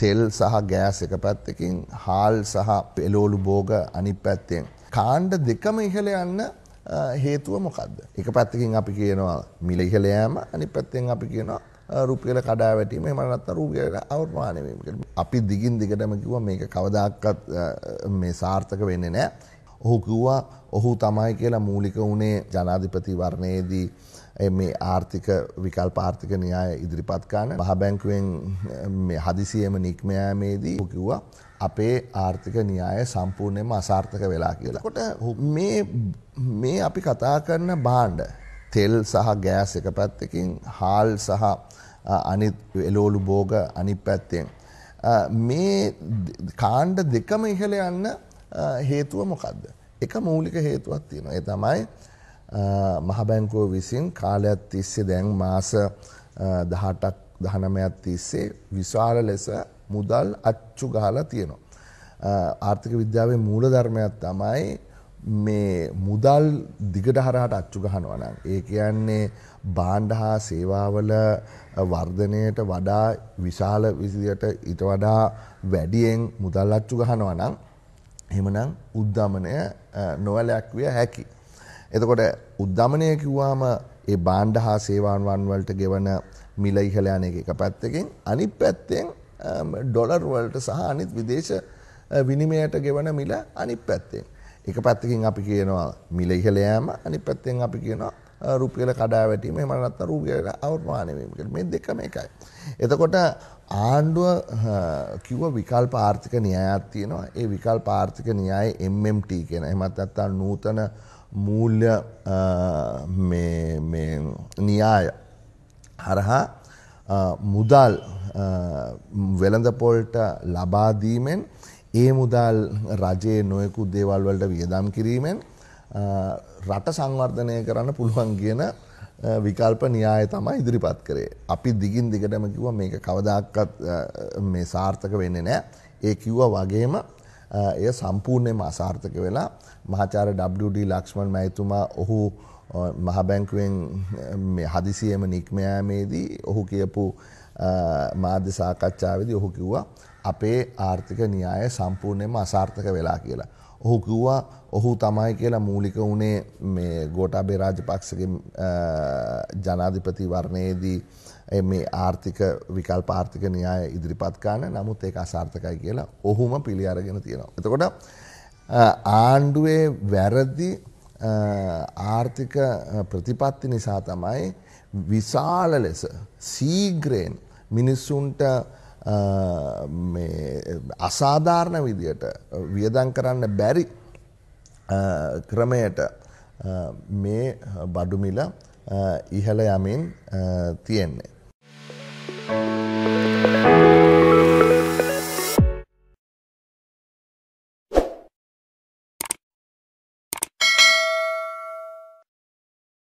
තෙල් සහ ගෑස් එක පැත්තකින් හාල් සහ පෙලෝලු බෝග අනි පැත්තෙන්. කාණ්ඩ දෙකම ඉහළ යන්න හේතුව මොකක්ද. එක පැත්තකින් අපි කියනවා මිල ඉහළයෑම අනි පැත්තෙන් අපි කියනවා රුපියල කඩා වැටීම මනත් රූපයට අවර්මානවීමට අපි දිගින් දිගටම කිව මේක කවදක්කත් මේ සාර්ථක වෙන්න නෑ. ඔහු කිව්වා ඔහු තමයි කියලා මූලික වුණේ ජනාධිපති වර්ණයේදී මේ ආර්ථික විකල්ප ආර්ථික න්‍යාය ඉදිරිපත් කරන මහබැංකුවෙන් මේ හදිසියෙම නික්මයාමේදී කිව්වා අපේ ආර්ථික න්‍යාය සම්පූර්ණයෙන්ම අසාර්ථක වෙලා කියලා. කොට මේ මේ අපි කතා කරන බාණ්ඩ තෙල් සහ ගෑස් එක පැත්තකින් හාල් සහ අනිත් එලෝලු බෝග අනිත් පැත්තෙන් මේ කාණ්ඩ දෙකම ඉහළ යන්න හේතුව මොකක්ද? එක මූලික හේතුවක් තියෙනවා. ඒ තමයි මහබැංකුව විසින් කාලයක් තිස්සේ දැන් මාස දහටක් දහනමයක් තිස්සේ විශාල ලෙස මුදල් අච්චු ගහලා තියෙනවා. ආර්ථික විද්‍යාවේ මූල ධර්මයක් තමයි මේ මුදල් දිගට හරහට අච්චු ගහනවා නම් ඒ කියන්නේ බාණ්ඩ හා සේවාවල වර්ධනයට වඩා විශාල විදියට ඊට වඩා වැඩියෙන් මුදල් අච්චු ගහනවා නම් එහෙමනම් උද්ධමනය නොවැළැක්විය හැකියි. එතකොට උද්ධමනය කිව්වාම ඒ බාණ්ඩ හා සේවාන්වන් වලට ගෙවන මිල ඉහළ යන එක එක පැත්තකින් අනිත් පැත්තෙන් ඩොලර් වලට සහ අනිත් විදේශ විනිමයට ගෙවන මිල අනිත් පැත්තෙන්. එක පැත්තකින් අපි කියනවා මිල ඉහළ යෑම අනිත් පැත්තෙන් අපි කියනවා රුපියල කඩාවැටීම එහෙම නැත්නම් රුපියල අවර්මාණය වීම කියලා මේ දෙකම එකයි. එතකොට ආණ්ඩුව කිව්ව විකල්ප ආර්ථික න්‍යායක් තියෙනවා. ඒ විකල්ප ආර්ථික න්‍යාය MMT කියන. එහෙමත් නැත්නම් නූතන මූල්‍ය න්‍යාය හරහා මුදල් වෙළඳපොල්ට ලබාදීමෙන් ඒ මුදල් රජයේ නොයෙකු දේවල් වලට වියදම් කිරීමෙන් රට සංවර්ධනය කරන්න පුළුවන් කියන විකල්ප න්‍යාය තමයි ඉදිරිපත් කරේ. අපි දිගින් දිගටම කිව්වා මේක කවදාකවත් මේ සාර්ථක වෙන්නේ නැහැ. ඒ කිව්වා වගේම එය සම්පූර්ණයම අසාර්ථක වෙලා මහාචාර WD ලක්ෂ්මන් මැතිතුමා ඔහු මහ බැංකුවෙන් හදිසියෙම නික්මයාමේදී ඔහු කියපු මාධ්‍ය සාකච්ඡාවේදී ඔහු කිව්වා අපේ ආර්ථික න්‍යාය සම්පූර්ණයම අසාර්ථක වෙලා කියලා. ඔහු කිව්වා ඔහු තමයි කියලා මූලික වුණේ මේ ගෝටාබේ රාජපක්ෂගේ ජනාධිපතිවරණයේදී මේ ආර්ථික විකල් පාර්ථික න්‍යාය ඉදිරිපත්කාන නමුත් ඒක අසාර්ථකයි කියලා ඔහුම පිළි අරගෙන තියෙනවා. එතකොට ආණ්ඩුවේ වැරදි ආර්ථික ප්‍රතිපත්ති නිසා තමයි විශාල ලෙස සීග්‍රයෙන් මිනිස්සුන්ට අසාධාරණ විදියට වියදන් කරන්න බැරි ක්‍රමයට මේ බඩුමිල ඉහළ යමින් තියෙන්නේ.